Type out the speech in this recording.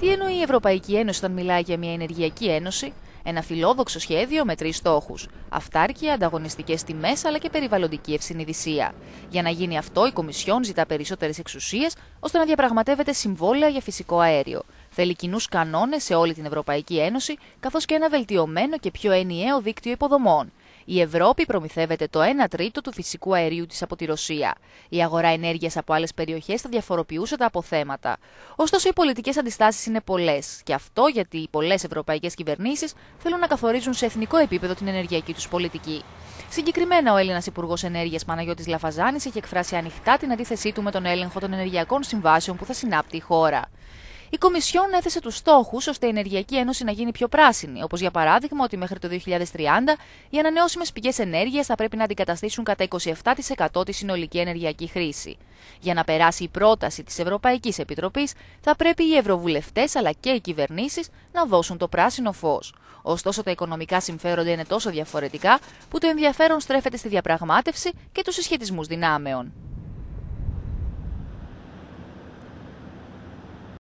Τι εννοεί η Ευρωπαϊκή Ένωση όταν μιλάει για μια ενεργειακή ένωση, ένα φιλόδοξο σχέδιο με τρεις στόχους: αυτάρκεια, ανταγωνιστικές τιμές αλλά και περιβαλλοντική ευσυνειδησία. Για να γίνει αυτό, η Κομισιόν ζητά περισσότερες εξουσίες ώστε να διαπραγματεύεται συμβόλαια για φυσικό αέριο. Θέλει κοινούς κανόνες σε όλη την Ευρωπαϊκή Ένωση, καθώς και ένα βελτιωμένο και πιο ενιαίο δίκτυο υποδομών. Η Ευρώπη προμηθεύεται το 1 τρίτο του φυσικού αερίου της από τη Ρωσία. Η αγορά ενέργειας από άλλες περιοχές θα διαφοροποιούσε τα αποθέματα. Ωστόσο, οι πολιτικές αντιστάσεις είναι πολλές. Και αυτό γιατί οι πολλές ευρωπαϊκές κυβερνήσεις θέλουν να καθορίζουν σε εθνικό επίπεδο την ενεργειακή τους πολιτική. Συγκεκριμένα, ο Έλληνας Υπουργός Ενέργειας Παναγιώτης Λαφαζάνης έχει εκφράσει ανοιχτά την αντίθεσή του με τον έλεγχο των ενεργειακών συμβάσεων που θα συνάπτει η χώρα. Η Κομισιόν έθεσε τους στόχους ώστε η Ενεργειακή Ένωση να γίνει πιο πράσινη, όπως για παράδειγμα ότι μέχρι το 2030 οι ανανεώσιμες πηγές ενέργειας θα πρέπει να αντικαταστήσουν κατά 27% τη συνολική ενεργειακή χρήση. Για να περάσει η πρόταση της Ευρωπαϊκής Επιτροπής, θα πρέπει οι Ευρωβουλευτές αλλά και οι κυβερνήσεις να δώσουν το πράσινο φως. Ωστόσο, τα οικονομικά συμφέροντα είναι τόσο διαφορετικά που το ενδιαφέρον στρέφεται στη διαπραγμάτευση και τους συσχετισμούς δυνάμεων.